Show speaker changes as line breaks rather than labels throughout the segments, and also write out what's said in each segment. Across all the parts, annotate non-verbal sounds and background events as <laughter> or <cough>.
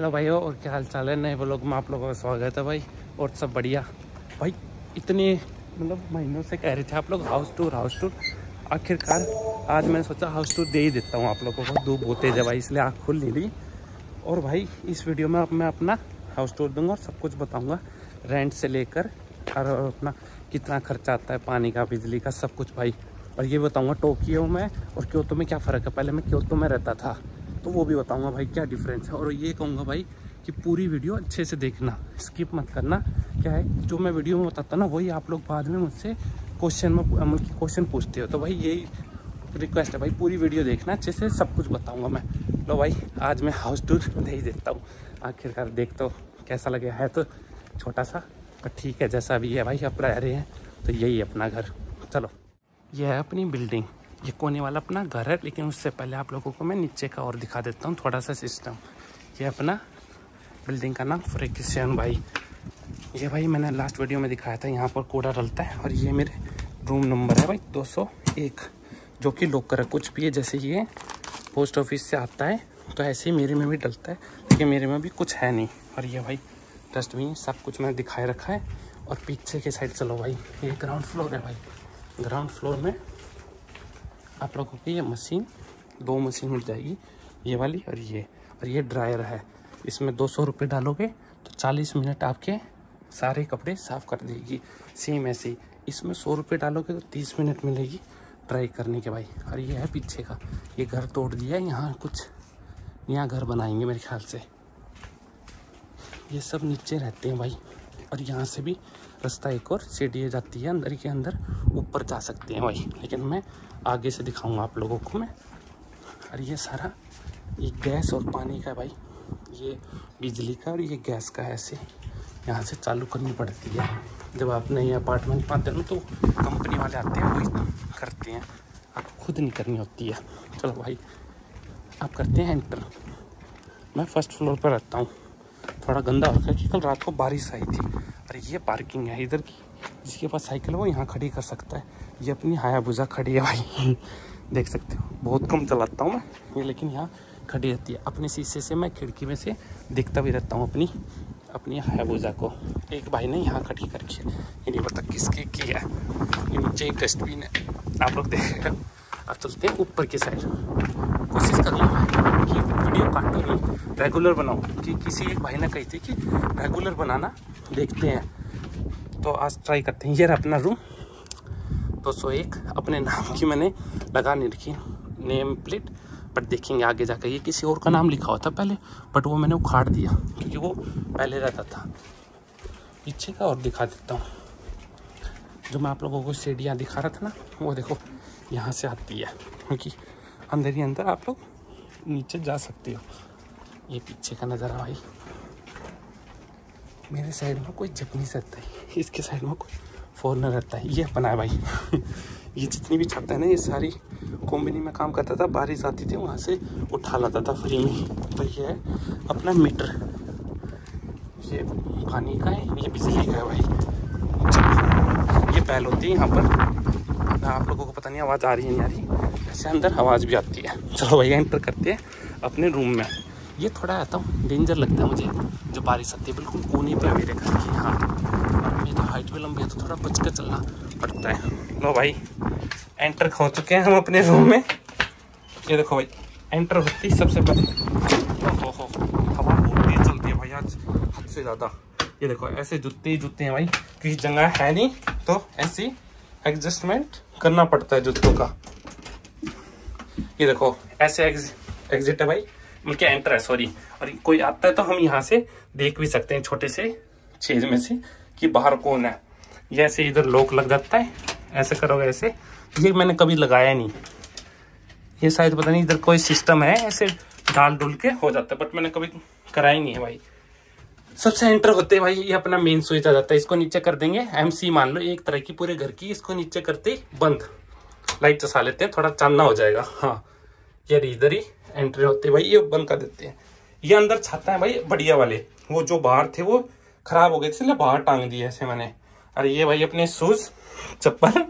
hello भाइयों और क्या हाल चाल है नए ब्लॉग में आप लोगों का स्वागत है भाई और सब बढ़िया भाई इतने मतलब महीनों से कह रहे थे आप लोग हाउस टूर हाउस टूर आखिरकार आज मैंने सोचा हाउस टूर दे ही देता हूँ आप लोगों को धूप होते जब भाई इसलिए आँख खुल ली और भाई इस वीडियो में अब मैं अपना हाउस टूर दूँगा और सब कुछ बताऊँगा रेंट से लेकर और अपना कितना खर्चा आता है पानी का बिजली का सब कुछ भाई और ये बताऊँगा टोकियो में और क्यों तो में क्या फ़र्क है पहले मैं क्यों तो में रहता था तो वो भी बताऊँगा भाई क्या डिफरेंस है और ये कहूँगा भाई कि पूरी वीडियो अच्छे से देखना स्किप मत करना क्या है जो मैं वीडियो में बताता ना वही आप लोग बाद में मुझसे क्वेश्चन में मतलब क्वेश्चन पूछते हो तो भाई यही रिक्वेस्ट है भाई पूरी वीडियो देखना अच्छे से सब कुछ बताऊँगा मैं लो भाई आज मैं हाउस टूर दे ही देता हूँ आखिरकार देख तो कैसा लगे है तो छोटा सा पर ठीक है जैसा भी है भाई आप रह रहे हैं तो यही अपना घर चलो यह है अपनी बिल्डिंग ये कोने वाला अपना घर है लेकिन उससे पहले आप लोगों को मैं नीचे का और दिखा देता हूँ थोड़ा सा सिस्टम ये अपना बिल्डिंग का नाम फ्रे भाई ये भाई मैंने लास्ट वीडियो में दिखाया था यहाँ पर कूड़ा डलता है और ये मेरे रूम नंबर है भाई 201 जो कि लोकर है कुछ भी है जैसे ये पोस्ट ऑफिस से आता है तो ऐसे ही मेरे में भी डलता है लेकिन मेरे में भी कुछ है नहीं और ये भाई डस्टबिन सब कुछ मैंने दिखाए रखा है और पीछे के साइड चलो भाई ये ग्राउंड फ्लोर है भाई ग्राउंड फ्लोर में आप लोगों की ये मशीन दो मशीन मिल जाएगी ये वाली और ये और ये ड्रायर है इसमें दो सौ रुपये डालोगे तो चालीस मिनट आपके सारे कपड़े साफ़ कर देगी सेम ऐसे ही इसमें सौ रुपये डालोगे तो तीस मिनट मिलेगी ड्राई करने के भाई और ये है पीछे का ये घर तोड़ दिया है यहाँ कुछ यहाँ घर बनाएंगे मेरे ख्याल से ये सब नीचे रहते हैं भाई और यहाँ से भी रास्ता एक और सीढ़ी जाती है अंदर के अंदर ऊपर जा सकते हैं भाई लेकिन मैं आगे से दिखाऊंगा आप लोगों को मैं और ये सारा ये गैस और पानी का भाई ये बिजली का और ये गैस का ऐसे यहाँ से चालू करनी पड़ती है जब आप नए अपार्टमेंट पाते हो तो कंपनी वाले आते हैं वही करते हैं आपको खुद नहीं करनी होती है चलो भाई आप करते हैं एंटर मैं फर्स्ट फ्लोर पर रहता हूँ थोड़ा गंदा हो गया कि कल रात को बारिश आई थी और ये पार्किंग है इधर की जिसके पास साइकिल वो यहाँ खड़ी कर सकता है ये अपनी हायाबुजा खड़ी है भाई <laughs> देख सकते हो बहुत कम चलाता हूँ मैं ये लेकिन यहाँ खड़ी रहती है अपने शीशे से मैं खिड़की में से देखता भी रहता हूँ अपनी अपनी हायाबुजा को एक भाई ने यहाँ खड़ी करके ये नहीं पता किसकी की है नीचे एक डस्टबिन है आप लोग देख रहे हो अब चलते हैं ऊपर के साइड कोशिश करूँगा लूँ कि वीडियो काटते हुए रेगुलर बनाऊँ कि किसी एक भाई ने कही थी कि रेगुलर बनाना देखते हैं तो आज ट्राई करते हैं ये अपना रूम दो सौ एक अपने नाम की मैंने लगा नहीं रखी नेम प्लेट बट देखेंगे आगे जाकर ये किसी और का नाम लिखा हुआ था पहले बट वो मैंने उखाड़ दिया क्योंकि वो पहले रहता था पीछे का और दिखा देता हूँ जो मैं आप लोगों को सीढ़ियाँ दिखा रहा था ना वो देखो यहाँ से आती है क्योंकि अंदर ही अंदर आप लोग नीचे जा सकते हो ये पीछे का नज़ारा भाई मेरे साइड में कोई जप नहीं सकता है इसके साइड में कोई फॉरनर रहता है ये अपना है भाई ये जितनी भी छत है ना ये सारी कंपनी में काम करता था बारिश आती थी वहाँ से उठा लाता था फ्री में तो ये है अपना मीटर ये पानी का है ये बिजली का है भाई ये पहल होती है यहाँ पर ना आप लोगों को पता नहीं आवाज़ आ रही है नहीं आ रही ऐसे अंदर आवाज़ भी आती है चलो भैया एंटर करते हैं अपने रूम में ये थोड़ा आता हूँ डेंजर लगता है मुझे जो बारिश आती है बिल्कुल कोने पे मेरे घर की हाँ मेरी हाइट तो भी लंबी है तो थोड़ा बच कर चलना पड़ता है लो भाई एंटर हो चुके हैं हम अपने रूम में ये देखो भाई एंटर होती सबसे पहले हवा बहुत तेज चलती है भाई आज हद से ज़्यादा ये देखो ऐसे जूते ही जूते हैं भाई किसी जगह है नहीं तो ऐसी एडजस्टमेंट करना पड़ता है जूतों का ये देखो ऐसे एग्जिट है भाई मतलब एंटर है सॉरी और कोई आता है तो हम यहाँ से देख भी सकते हैं छोटे से छेद में से कि बाहर कौन है ये ऐसे इधर लॉक लग जाता है ऐसे करोगे ऐसे ये मैंने कभी लगाया नहीं ये शायद पता नहीं इधर कोई सिस्टम है ऐसे डाल डुल के हो जाता है बट मैंने कभी कराया नहीं है भाई सबसे एंटर होते हैं भाई ये अपना मेन स्विच आ जाता है इसको नीचे कर देंगे एम सी मान लो एक तरह की पूरे घर की इसको नीचे करते बंद लाइट चसा लेते हैं थोड़ा चांदना हो जाएगा हाँ यार इधर ही एंट्री होते भाई ये बंद कर देते हैं ये अंदर छाता है भाई बढ़िया वाले वो जो बाहर थे वो खराब हो गए थे बाहर टांग दिए ऐसे मैंने अरे ये भाई अपने शूज चप्पल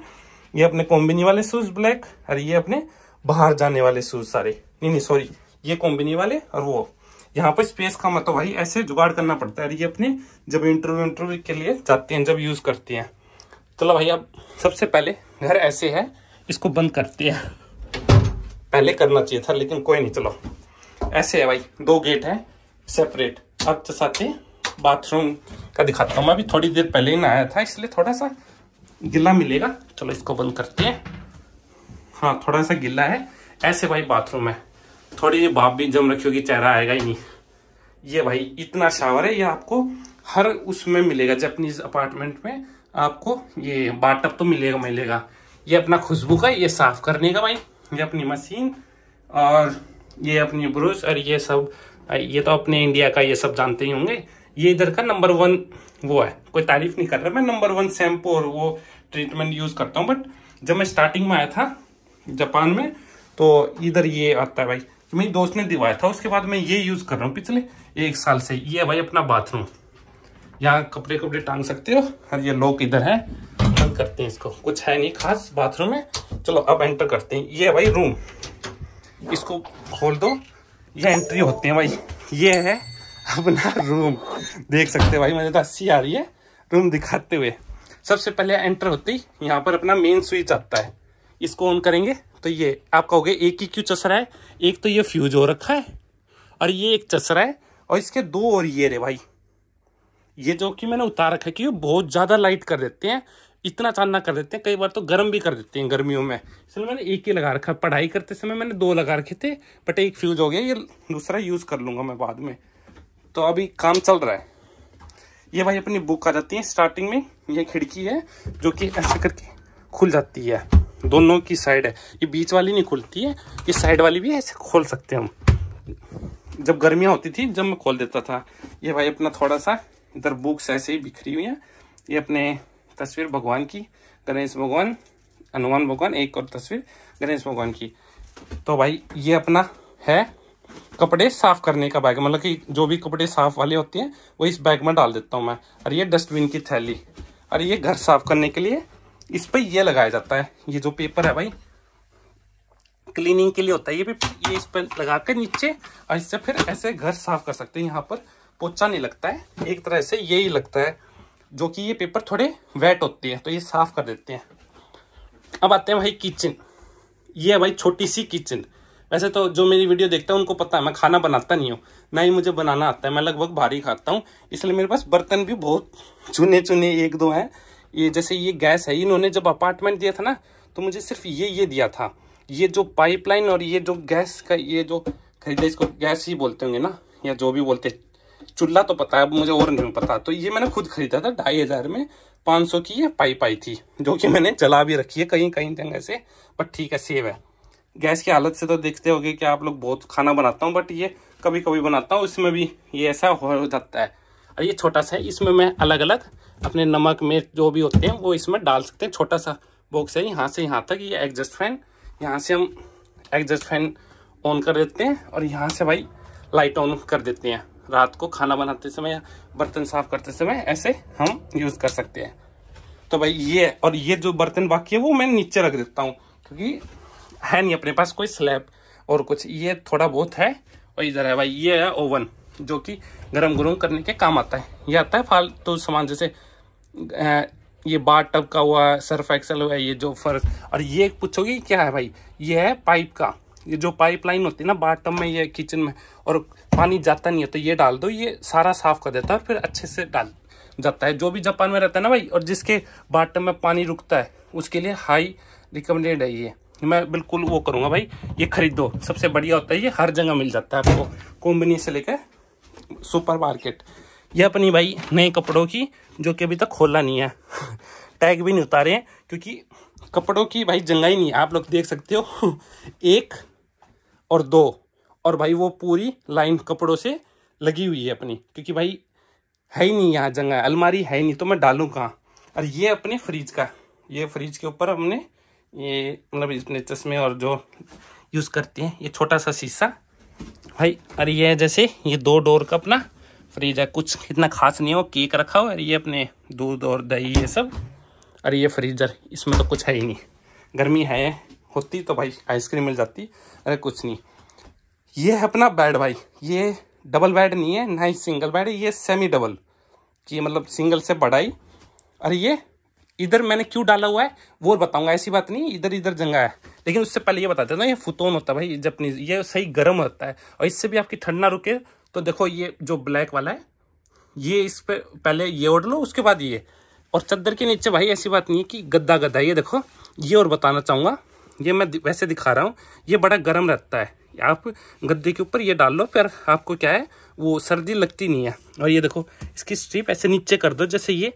ये अपने कॉम्बिनी वाले शूज ब्लैक अरे ये अपने बाहर जाने वाले शूज सारे नहीं नहीं सॉरी ये कॉम्बिनी वाले और वो यहाँ पर स्पेस का तो भाई ऐसे जुगाड़ करना पड़ता है ये अपने जब इंटरव्यू इंटरव्यू के लिए जाती हैं जब यूज़ करती हैं चलो भाई अब सबसे पहले घर ऐसे है इसको बंद करते हैं पहले करना चाहिए था लेकिन कोई नहीं चलो ऐसे है भाई दो गेट है सेपरेट अब तो साथ ही बाथरूम का दिखाता हूँ मैं अभी थोड़ी देर पहले ही ना आया था इसलिए थोड़ा सा गिला मिलेगा चलो इसको बंद करते हैं हाँ थोड़ा सा गिला है ऐसे भाई बाथरूम है थोड़ी सी भाप भी जम रखी होगी चेहरा आएगा ही नहीं ये भाई इतना शावर है ये आपको हर उसमें मिलेगा जपनीज अपार्टमेंट में आपको ये बाटअप तो मिलेगा मिलेगा ये अपना खुशबू का ये साफ करने का भाई ये अपनी मशीन और ये अपनी ब्रश और ये सब ये तो अपने इंडिया का ये सब जानते ही होंगे ये इधर का नंबर वन वो है कोई तारीफ नहीं कर रहा मैं नंबर वन शैम्पू और वो ट्रीटमेंट यूज़ करता हूँ बट जब मैं स्टार्टिंग में आया था जापान में तो इधर ये आता है भाई कि मेरी दोस्त ने दिवाया था उसके बाद मैं ये यूज़ कर रहा हूँ पिछले एक साल से ये भाई अपना बाथरूम यहाँ कपड़े कपड़े टांग सकते हो और ये लोग इधर है बंद करते हैं इसको कुछ है नहीं खास बाथरूम में चलो अब एंटर करते हैं ये है भाई रूम इसको खोल दो ये एंट्री होते हैं भाई ये है अपना रूम देख सकते हो भाई मुझे तो हंसी आ रही है रूम दिखाते हुए सबसे पहले एंटर होती यहाँ पर अपना मेन स्विच आता है इसको ऑन करेंगे तो ये आप कहोगे एक ही क्यों चस रहा है एक तो ये फ्यूज हो रखा है और ये एक चस रहा है और इसके दो और ये रे भाई ये जो कि मैंने उतार रखा है कि बहुत ज़्यादा लाइट कर देते हैं इतना चांदना कर देते हैं कई बार तो गर्म भी कर देते हैं गर्मियों में इसलिए मैंने एक ही लगा रखा पढ़ाई करते समय मैंने दो लगा रखे थे बट एक फ्यूज हो गया ये दूसरा यूज़ कर लूँगा मैं बाद में तो अभी काम चल रहा है ये भाई अपनी बुक आ जाती है स्टार्टिंग में ये खिड़की है जो कि ऐसे करके खुल जाती है दोनों की साइड है ये बीच वाली नहीं खुलती है ये साइड वाली भी ऐसे खोल सकते हैं हम जब गर्मियाँ होती थी जब मैं खोल देता था ये भाई अपना थोड़ा सा इधर बुक्स ऐसे ही बिखरी हुई हैं ये अपने तस्वीर भगवान की गणेश भगवान हनुमान भगवान एक और तस्वीर गणेश भगवान की तो भाई ये अपना है कपड़े साफ करने का बैग मतलब कि जो भी कपड़े साफ वाले होते हैं वो इस बैग में डाल देता हूँ मैं और ये डस्टबिन की थैली और ये घर साफ करने के लिए इस पर यह लगाया जाता है ये जो पेपर है भाई क्लीनिंग के लिए होता है ये पेपर ये इस पर लगा कर नीचे और इससे फिर ऐसे घर साफ कर सकते हैं यहाँ पर पोचा नहीं लगता है एक तरह से ही लगता है जो कि ये पेपर थोड़े वेट होते हैं तो ये साफ कर देते हैं अब आते हैं भाई किचन ये है भाई छोटी सी किचन वैसे तो जो मेरी वीडियो देखता है उनको पता है मैं खाना बनाता नहीं हूँ ना ही मुझे बनाना आता है मैं लगभग भारी खाता हूँ इसलिए मेरे पास बर्तन भी बहुत चुने चुने एक दो हैं ये जैसे ये गैस है इन्होंने जब अपार्टमेंट दिया था ना तो मुझे सिर्फ ये ये दिया था ये जो पाइपलाइन और ये जो गैस का ये जो खरीदा इसको गैस ही बोलते होंगे ना या जो भी बोलते चूल्हा तो पता है अब मुझे और नहीं पता तो ये मैंने खुद खरीदा था ढाई हज़ार में पाँच सौ की ये पाइप आई थी जो कि मैंने जला भी रखी है कहीं कहीं जगह से बट ठीक है सेव है गैस की हालत से तो देखते हो कि आप लोग बहुत खाना बनाता हूँ बट ये कभी कभी बनाता हूँ इसमें भी ये ऐसा हो जाता है और ये छोटा सा है इसमें मैं अलग अलग अपने नमक मिर्च जो भी होते हैं वो इसमें डाल सकते हैं छोटा सा बॉक्स है यहाँ से यहाँ तक ये एग्जस्ट फैन यहाँ से हम एग्जस्ट फैन ऑन कर देते हैं और यहाँ से भाई लाइट ऑन कर देते हैं रात को खाना बनाते समय बर्तन साफ करते समय ऐसे हम यूज़ कर सकते हैं तो भाई ये और ये जो बर्तन बाकी है वो मैं नीचे रख देता हूँ क्योंकि है नहीं अपने पास कोई स्लैब और कुछ ये थोड़ा बहुत है और इधर है भाई ये है ओवन जो कि गर्म गुरम करने के काम आता है ये आता है फालतू तो सामान जैसे ये बाट टब का हुआ सर्फ एक्सल हुआ ये जो फर्श और ये पूछोगे क्या है भाई ये है पाइप का ये जो पाइप लाइन होती है ना बाट टब में ये किचन में और पानी जाता नहीं है तो ये डाल दो ये सारा साफ कर देता है और फिर अच्छे से डाल जाता है जो भी जापान में रहता है ना भाई और जिसके बाट टब में पानी रुकता है उसके लिए हाई रिकमेंडेड है ये मैं बिल्कुल वो करूँगा भाई ये खरीदो सबसे बढ़िया होता है ये हर जगह मिल जाता है आपको कोम्बनी से लेकर सुपर मार्केट यह अपनी भाई नए कपड़ों की जो कि अभी तक खोला नहीं है टैग भी नहीं उतारे हैं क्योंकि कपड़ों की भाई जंगाई नहीं है आप लोग देख सकते हो एक और दो और भाई वो पूरी लाइन कपड़ों से लगी हुई है अपनी क्योंकि भाई है ही नहीं यहाँ जंगा अलमारी है ही नहीं तो मैं डालूँ कहाँ और ये अपने फ्रिज का ये फ्रिज के ऊपर हमने ये मतलब इसमें चश्मे और जो यूज़ करते हैं ये छोटा सा शीशा भाई अरे ये जैसे ये दो डोर का अपना फ्रिज है कुछ इतना खास नहीं हो केक रखा हो अरे ये अपने दूध और दही ये सब अरे ये फ्रीजर इसमें तो कुछ है ही नहीं गर्मी है होती तो भाई आइसक्रीम मिल जाती अरे कुछ नहीं ये है अपना बेड भाई ये डबल बेड नहीं है ना ही सिंगल बेड है ये सेमी डबल कि मतलब सिंगल से बड़ा ही अरे ये इधर मैंने क्यों डाला हुआ है वो बताऊंगा ऐसी बात नहीं इधर इधर जंगा है लेकिन उससे पहले ये बताते ना ये फुतोन होता है भाई जपनीज ये सही गर्म होता है और इससे भी आपकी ठंड ना रुके तो देखो ये जो ब्लैक वाला है ये इस पर पहले ये ओढ़ लो उसके बाद ये और चद्दर के नीचे भाई ऐसी बात नहीं है कि गद्दा गद्दा ये देखो ये और बताना चाहूँगा ये मैं वैसे दिखा रहा हूँ ये बड़ा गर्म रहता है आप गद्दे के ऊपर ये डाल लो फिर आपको क्या है वो सर्दी लगती नहीं है और ये देखो इसकी स्ट्रिप ऐसे नीचे कर दो जैसे ये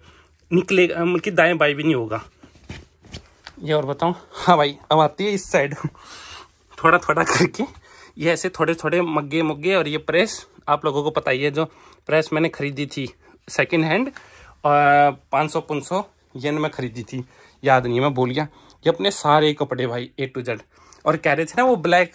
निकलेगा मतलब दाएं बाएं भी नहीं होगा ये और बताऊँ हाँ भाई अब आती है इस साइड थोड़ा थोड़ा करके ये ऐसे थोड़े थोड़े मग्गे मुग्गे और ये प्रेस आप लोगों को पता ही है जो प्रेस मैंने खरीदी थी सेकेंड हैंड और पाँच सौ पाँच सौ येन में खरीदी थी याद नहीं है मैं भूल गया ये अपने सारे कपड़े भाई ए टू जेड और कह रहे थे ना वो ब्लैक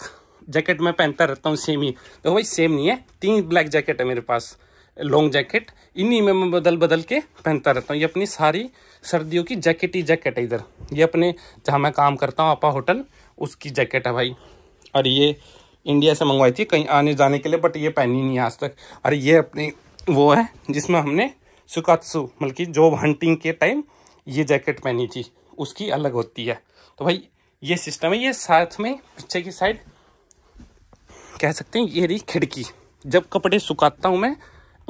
जैकेट मैं पहनता रहता हूँ सेम ही तो भाई सेम नहीं है तीन ब्लैक जैकेट है मेरे पास लॉन्ग जैकेट इन्हीं में मैं बदल बदल के पहनता रहता हूँ ये अपनी सारी सर्दियों की जैकेट ही जैकेट है इधर ये अपने जहाँ मैं काम करता हूँ आपा होटल उसकी जैकेट है भाई और ये इंडिया से मंगवाई थी कहीं आने जाने के लिए बट ये पहनी नहीं आज तक और ये अपनी वो है जिसमें हमने सुकात्सु मतलब कि जॉब हंटिंग के टाइम ये जैकेट पहनी थी उसकी अलग होती है तो भाई ये सिस्टम है ये साथ में पीछे की साइड कह सकते हैं ये रही खिड़की जब कपड़े सुखाता हूँ मैं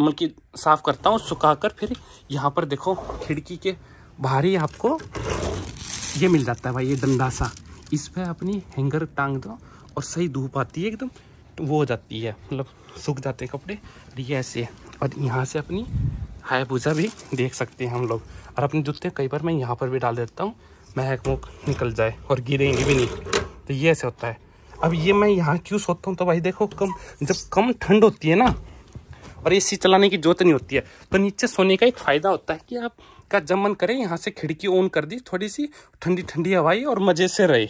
मतलब कि साफ़ करता हूँ सुखा कर फिर यहाँ पर देखो खिड़की के बाहर ही आपको ये मिल जाता है भाई ये डंडा सा इस पर अपनी हैंगर टांग दो और सही धूप आती है एकदम तो वो हो जाती है मतलब सूख जाते हैं कपड़े और ये ऐसे है और यहाँ से अपनी हाय पूजा भी देख सकते हैं हम लोग और अपने जूते कई बार मैं यहाँ पर भी डाल देता हूँ महक मुक निकल जाए और गिरेंगे भी नहीं तो ये ऐसे होता है अब ये मैं यहाँ क्यों सोता हूँ तो भाई देखो कम जब कम ठंड होती है ना और ए चलाने की जरूरत नहीं होती है तो नीचे सोने का एक फ़ायदा होता है कि आप का जब मन करे यहाँ से खिड़की ऑन कर दी थोड़ी सी ठंडी ठंडी हवाई और मज़े से रहे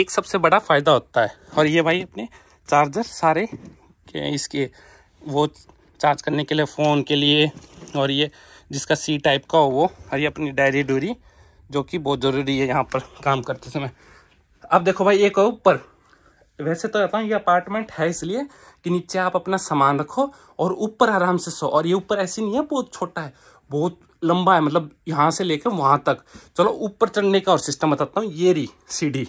एक सबसे बड़ा फ़ायदा होता है और ये भाई अपने चार्जर सारे इसके वो चार्ज करने के लिए फ़ोन के लिए और ये जिसका सी टाइप का हो वो और ये अपनी डायरी डूरी जो कि बहुत ज़रूरी है यहाँ पर काम करते समय अब देखो भाई एक ऊपर वैसे तो रहता हूँ ये अपार्टमेंट है इसलिए कि नीचे आप अपना सामान रखो और ऊपर आराम से सो और ये ऊपर ऐसी नहीं है बहुत छोटा है बहुत लंबा है मतलब यहाँ से लेकर वहाँ तक चलो ऊपर चढ़ने का और सिस्टम बताता हूँ ये री सीढ़ी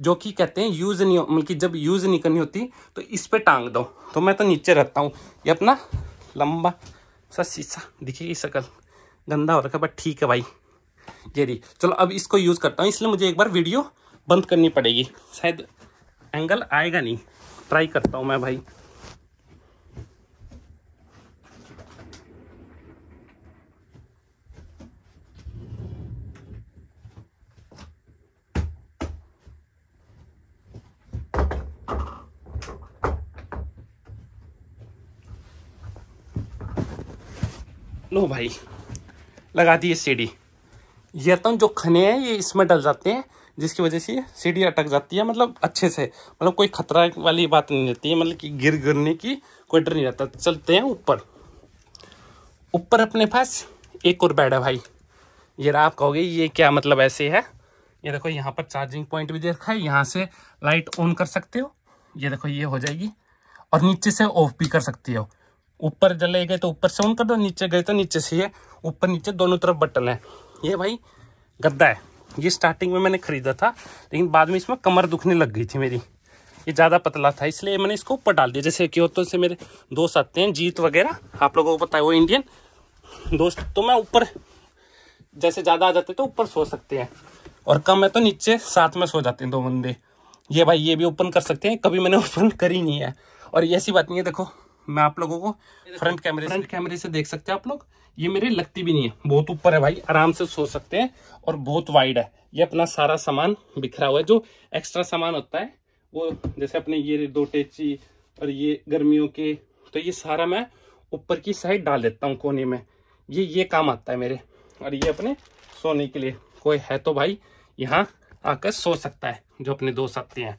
जो कि कहते हैं यूज़ नहीं मतलब कि जब यूज़ नहीं करनी होती तो इस पर टांग दो तो मैं तो नीचे रहता हूँ ये अपना लंबा सा शीशा दिखेगी शकल गंदा हो रखा बट ठीक है भाई ये चलो अब इसको यूज़ करता हूँ इसलिए मुझे एक बार वीडियो बंद करनी पड़ेगी शायद एंगल आएगा नहीं ट्राई करता हूँ मैं भाई लो भाई लगा दिए सीढ़ी ये तो जो खने हैं ये इसमें डल जाते हैं जिसकी वजह से सीढ़ी अटक जाती है मतलब अच्छे से मतलब कोई खतरा वाली बात नहीं रहती है मतलब कि गिर गिरने की कोई डर नहीं रहता चलते हैं ऊपर ऊपर अपने पास एक और बेड है भाई ये रहा आप कहोगे ये क्या मतलब ऐसे है ये देखो यहाँ पर चार्जिंग पॉइंट भी दे रखा है यहाँ से लाइट ऑन कर सकते हो ये देखो ये हो जाएगी और नीचे से ऑफ भी कर सकते हो ऊपर जले गए तो ऊपर से ऑन कर दो नीचे गए तो नीचे से ये ऊपर नीचे दोनों तरफ बटन है ये भाई गद्दा है ये स्टार्टिंग में मैंने खरीदा था लेकिन बाद में इसमें कमर दुखने लग गई थी मेरी ये ज़्यादा पतला था इसलिए मैंने इसको ऊपर डाल दिया जैसे कि तो से मेरे दोस्त आते हैं जीत वगैरह आप लोगों को पता है वो इंडियन दोस्त तो मैं ऊपर जैसे ज़्यादा आ जाते तो ऊपर सो सकते हैं और कम है तो नीचे साथ में सो जाते हैं दो बंदे ये भाई ये भी ओपन कर सकते हैं कभी मैंने <laughs> ओपन करी नहीं है और ऐसी बात नहीं है देखो मैं आप लोगों को फ्रंट कैमरे फ्रंट कैमरे से देख सकते हैं आप लोग ये मेरी लगती भी नहीं है बहुत ऊपर है भाई आराम से सो सकते हैं और बहुत वाइड है ये अपना सारा सामान बिखरा हुआ है जो एक्स्ट्रा सामान होता है वो जैसे अपने ये दो टेची और ये गर्मियों के तो ये सारा मैं ऊपर की साइड डाल देता हूँ कोने में ये ये काम आता है मेरे और ये अपने सोने के लिए कोई है तो भाई यहाँ आकर सो सकता है जो अपने दो सकते हैं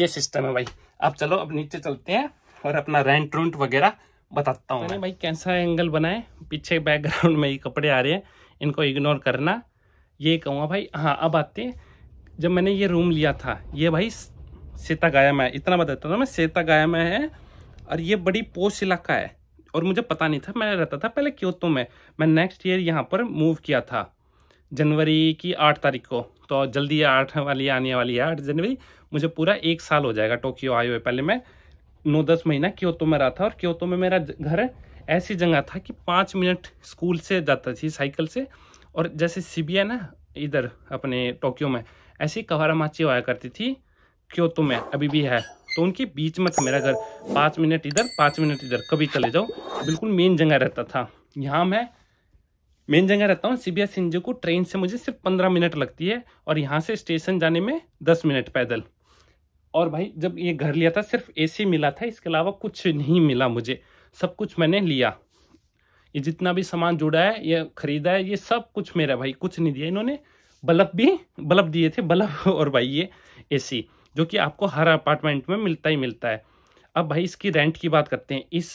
ये सिस्टम है भाई अब चलो अब नीचे चलते हैं और अपना रेंट रूंट वगैरह बताता हूँ भाई कैसा एंगल बनाए पीछे बैकग्राउंड में ये कपड़े आ रहे हैं इनको इग्नोर करना ये कहूँगा भाई हाँ अब आते हैं जब मैंने ये रूम लिया था ये भाई सीता गाया में इतना बताता था मैं सीता गाया में है और ये बड़ी पोस्ट इलाका है और मुझे पता नहीं था मैं रहता था पहले क्योतो में मैं नेक्स्ट ईयर यहाँ पर मूव किया था जनवरी की आठ तारीख को तो जल्दी आठ वाली आने वाली है आठ जनवरी मुझे पूरा एक साल हो जाएगा टोक्यो आए हुए पहले मैं नौ दस महीना क्योतो में रहा था और क्योतो में मेरा घर ऐसी जगह था कि पाँच मिनट स्कूल से जाता थी साइकिल से और जैसे सीबिया ना इधर अपने टोक्यो में ऐसी कवारा माची आया करती थी क्योतो में अभी भी है तो उनके बीच में था मेरा घर पाँच मिनट इधर पाँच मिनट इधर कभी चले जाओ बिल्कुल मेन जगह रहता था यहाँ मैं मेन जगह रहता हूँ सी सिंजू को ट्रेन से मुझे सिर्फ पंद्रह मिनट लगती है और यहाँ से स्टेशन जाने में दस मिनट पैदल और भाई जब ये घर लिया था सिर्फ एसी मिला था इसके अलावा कुछ नहीं मिला मुझे सब कुछ मैंने लिया ये जितना भी सामान जुड़ा है ये खरीदा है ये सब कुछ मेरा भाई कुछ नहीं दिया इन्होंने बल्ब भी बल्ब दिए थे बल्ब <laughs> और भाई ये एसी जो कि आपको हर अपार्टमेंट में मिलता ही मिलता है अब भाई इसकी रेंट की बात करते हैं इस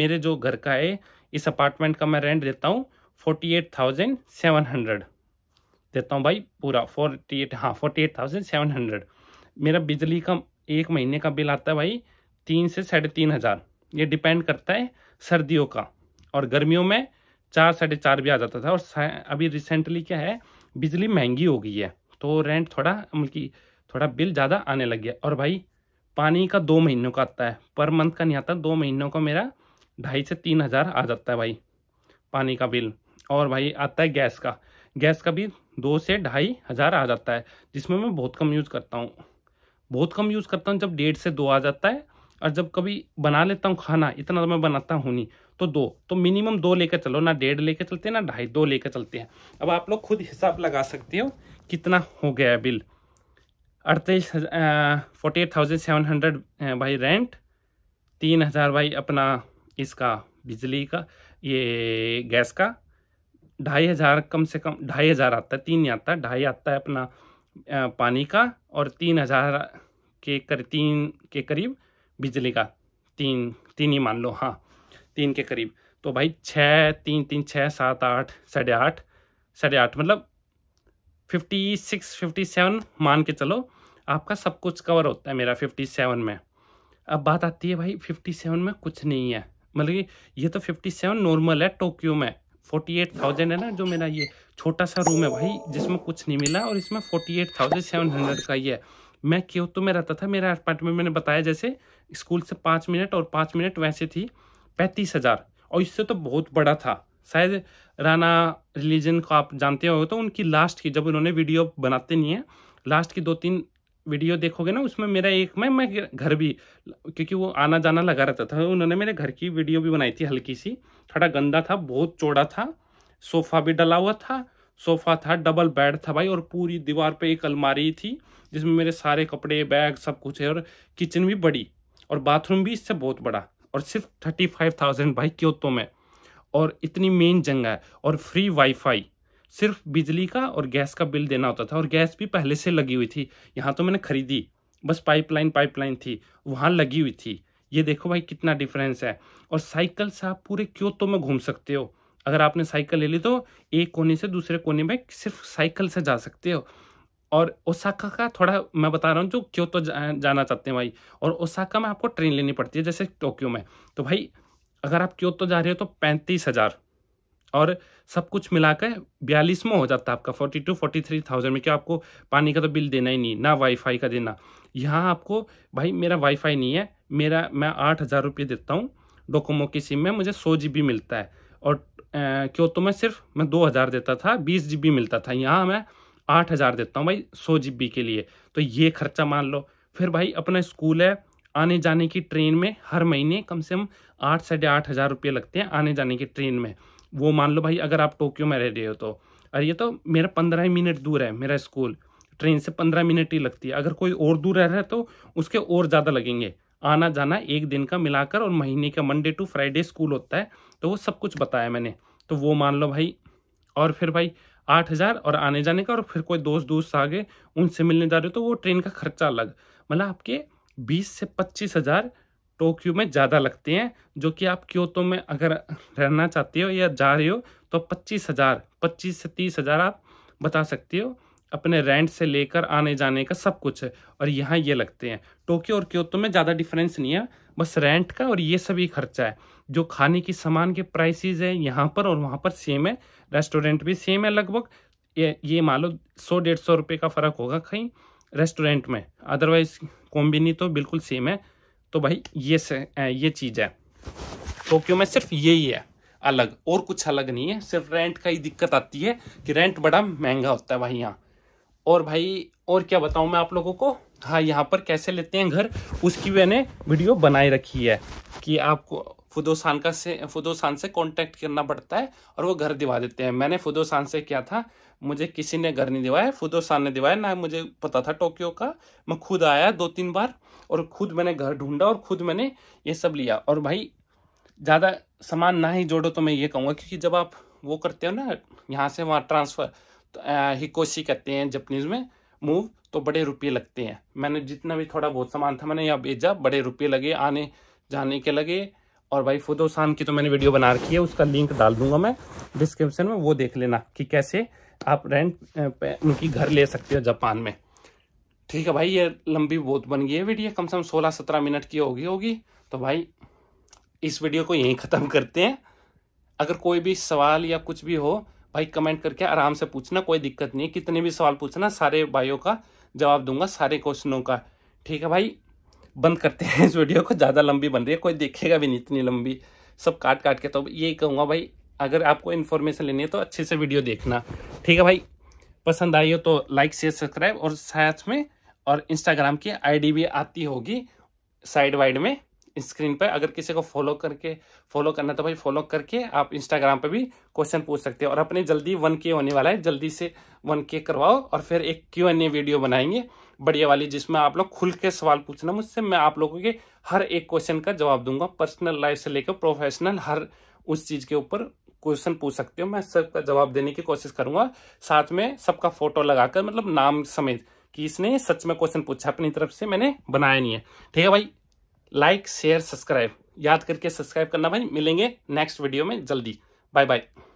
मेरे जो घर का है इस अपार्टमेंट का मैं रेंट देता हूँ forty eight thousand seven hundred देता हूँ भाई पूरा फोर्टी एट हाँ forty eight thousand seven hundred मेरा बिजली का एक महीने का बिल आता है भाई तीन से साढ़े तीन हज़ार ये डिपेंड करता है सर्दियों का और गर्मियों में चार साढ़े चार भी आ जाता था और अभी रिसेंटली क्या है बिजली महंगी हो गई है तो रेंट थोड़ा मतलब थोड़ा बिल ज़्यादा आने लग गया और भाई पानी का दो महीनों का आता है पर मंथ का नहीं आता दो महीनों का मेरा ढाई से तीन हज़ार आ जाता है भाई पानी का बिल और भाई आता है गैस का गैस का भी दो से ढाई हज़ार आ जाता है जिसमें मैं बहुत कम यूज़ करता हूँ बहुत कम यूज़ करता हूँ जब डेढ़ से दो आ जाता है और जब कभी बना लेता हूँ खाना इतना तो मैं बनाता हूँ नहीं तो दो तो मिनिमम दो लेकर चलो ना डेढ़ लेकर चलते हैं ना ढाई दो लेकर चलते हैं अब आप लोग खुद हिसाब लगा सकते हो कितना हो गया बिल अड़तीस forty eight thousand seven hundred भाई रेंट तीन हज़ार भाई अपना इसका बिजली का ये गैस का ढाई हज़ार कम से कम ढाई हज़ार आता है तीन नहीं आता ढाई आता है अपना पानी का और तीन हज़ार के कर तीन के करीब बिजली का तीन तीन ही मान लो हाँ तीन के करीब तो भाई छः तीन तीन छः सात आठ साढ़े आठ साढ़े आठ मतलब फिफ्टी सिक्स फिफ्टी सेवन मान के चलो आपका सब कुछ कवर होता है मेरा फिफ्टी सेवन में अब बात आती है भाई फिफ्टी सेवन में कुछ नहीं है मतलब ये तो फिफ्टी सेवन नॉर्मल है टोक्यो में फोर्टी एट थाउजेंड है ना जो मेरा ये छोटा सा रूम है भाई जिसमें कुछ नहीं मिला और इसमें forty eight thousand seven hundred का ही है मैं तो में रहता था मेरा अपार्टमेंट मैंने बताया जैसे स्कूल से पाँच मिनट और पाँच मिनट वैसे थी पैंतीस हज़ार और इससे तो बहुत बड़ा था शायद राना रिलीजन को आप जानते हो तो उनकी लास्ट की जब उन्होंने वीडियो बनाते नहीं है लास्ट की दो तीन वीडियो देखोगे ना उसमें मेरा एक मैं मैं घर भी क्योंकि वो आना जाना लगा रहता था उन्होंने मेरे घर की वीडियो भी बनाई थी हल्की सी थोड़ा गंदा था बहुत चौड़ा था सोफा भी डला हुआ था सोफा था डबल बेड था भाई और पूरी दीवार पे एक अलमारी थी जिसमें मेरे सारे कपड़े बैग सब कुछ है और किचन भी बड़ी और बाथरूम भी इससे बहुत बड़ा और सिर्फ थर्टी फाइव थाउजेंड भाई क्योतो में और इतनी मेन जगह है और फ्री वाईफाई सिर्फ बिजली का और गैस का बिल देना होता था और गैस भी पहले से लगी हुई थी यहाँ तो मैंने खरीदी बस पाइपलाइन पाइपलाइन थी वहाँ लगी हुई थी ये देखो भाई कितना डिफरेंस है और साइकिल से आप पूरे क्योतो में घूम सकते हो अगर आपने साइकिल ले ली तो एक कोने से दूसरे कोने में सिर्फ साइकिल से जा सकते हो और ओसाका का थोड़ा मैं बता रहा हूँ जो क्यों तो जा, जाना चाहते हैं भाई और ओसाका में आपको ट्रेन लेनी पड़ती है जैसे टोक्यो में तो भाई अगर आप क्यों तो जा रहे हो तो पैंतीस हज़ार और सब कुछ मिला कर बयालीस में हो जाता है आपका forty two forty three thousand में क्या आपको पानी का तो बिल देना ही नहीं ना वाईफाई का देना यहाँ आपको भाई मेरा वाईफाई नहीं है मेरा मैं आठ हज़ार रुपये देता हूँ डोकोमो की सिम में मुझे सौ जी मिलता है और तो में सिर्फ मैं दो हज़ार देता था बीस जी बी मिलता था यहाँ मैं आठ हज़ार देता हूँ भाई सौ जी बी के लिए तो ये खर्चा मान लो फिर भाई अपना स्कूल है आने जाने की ट्रेन में हर महीने कम से कम आठ साढ़े आठ हज़ार रुपये लगते हैं आने जाने की ट्रेन में वो मान लो भाई अगर आप टोक्यो में रह रहे हो तो अरे ये तो मेरा पंद्रह मिनट दूर है मेरा स्कूल ट्रेन से पंद्रह मिनट ही लगती है अगर कोई और दूर रह रहा है तो उसके और ज़्यादा लगेंगे आना जाना एक दिन का मिलाकर और महीने का मंडे टू फ्राइडे स्कूल होता है तो वो सब कुछ बताया मैंने तो वो मान लो भाई और फिर भाई आठ हज़ार और आने जाने का और फिर कोई दोस्त दोस्त आ गए उनसे मिलने जा रहे हो तो वो ट्रेन का खर्चा अलग मतलब आपके बीस से पच्चीस हज़ार टोक्यो में ज़्यादा लगते हैं जो कि आप क्योतो में अगर रहना चाहते हो या जा रहे हो तो पच्चीस हज़ार पच्चीस से तीस हज़ार आप बता सकते हो अपने रेंट से लेकर आने जाने का सब कुछ है और यहाँ ये लगते हैं टोक्यो और क्योतो में ज़्यादा डिफरेंस नहीं है बस रेंट का और ये सभी खर्चा है जो खाने के सामान के प्राइसेस है यहाँ पर और वहाँ पर सेम है रेस्टोरेंट भी सेम है लगभग ये ये मान लो सौ डेढ़ सौ रुपये का फ़र्क होगा कहीं रेस्टोरेंट में अदरवाइज कॉम्बिनी तो बिल्कुल सेम है तो भाई ये से ये चीज़ है टोक्यो में सिर्फ यही है अलग और कुछ अलग नहीं है सिर्फ रेंट का ही दिक्कत आती है कि रेंट बड़ा महंगा होता है भाई यहाँ और भाई और क्या बताऊँ मैं आप लोगों को हाँ यहाँ पर कैसे लेते हैं घर उसकी मैंने वीडियो बनाए रखी है कि आपको फुदोसान का से फुदोसान से कांटेक्ट करना पड़ता है और वो घर दिवा देते हैं मैंने फुदोसान से किया था मुझे किसी ने घर नहीं दिवाया फुदोसान ने दिवाया ना मुझे पता था टोक्यो का मैं खुद आया दो तीन बार और खुद मैंने घर ढूंढा और खुद मैंने ये सब लिया और भाई ज़्यादा सामान ना ही जोड़ो तो मैं ये कहूँगा क्योंकि जब आप वो करते हो ना यहाँ से वहाँ ट्रांसफ़र तो, हिकोशी कहते हैं जपनीज़ में मूव तो बड़े रुपये लगते हैं मैंने जितना भी थोड़ा बहुत सामान था मैंने यहाँ भेजा बड़े रुपये लगे आने जाने के लगे और भाई फुदोसान की तो मैंने वीडियो बना रखी है उसका लिंक डाल दूंगा मैं डिस्क्रिप्शन में वो देख लेना कि कैसे आप रेंट पे उनकी घर ले सकते हो जापान में ठीक है भाई ये लंबी बहुत बन गई है वीडियो कम से कम सोलह सत्रह मिनट की होगी होगी तो भाई इस वीडियो को यहीं ख़त्म करते हैं अगर कोई भी सवाल या कुछ भी हो भाई कमेंट करके आराम से पूछना कोई दिक्कत नहीं कितने भी सवाल पूछना सारे भाइयों का जवाब दूंगा सारे क्वेश्चनों का ठीक है भाई बंद करते हैं इस वीडियो को ज़्यादा लंबी बन रही है कोई देखेगा भी नहीं इतनी लंबी सब काट काट के तो यही कहूँगा भाई अगर आपको इन्फॉर्मेशन लेनी है तो अच्छे से वीडियो देखना ठीक है भाई पसंद आई हो तो लाइक शेयर सब्सक्राइब और साथ में और इंस्टाग्राम की आईडी भी आती होगी साइड वाइड में स्क्रीन पर अगर किसी को फॉलो करके फॉलो करना तो भाई फॉलो करके आप इंस्टाग्राम पर भी क्वेश्चन पूछ सकते हो और अपने जल्दी वन के होने वाला है जल्दी से वन के करवाओ और फिर एक क्यू एन ए वीडियो बनाएंगे बढ़िया वाली जिसमें आप लोग खुल के सवाल पूछना मुझसे मैं आप लोगों के हर एक क्वेश्चन का जवाब दूंगा पर्सनल लाइफ से लेकर प्रोफेशनल हर उस चीज के ऊपर क्वेश्चन पूछ सकते हो मैं सबका जवाब देने की कोशिश करूंगा साथ में सबका फोटो लगाकर मतलब नाम समेत कि इसने सच में क्वेश्चन पूछा अपनी तरफ से मैंने बनाया नहीं है ठीक है भाई लाइक शेयर सब्सक्राइब याद करके सब्सक्राइब करना भाई मिलेंगे नेक्स्ट वीडियो में जल्दी बाय बाय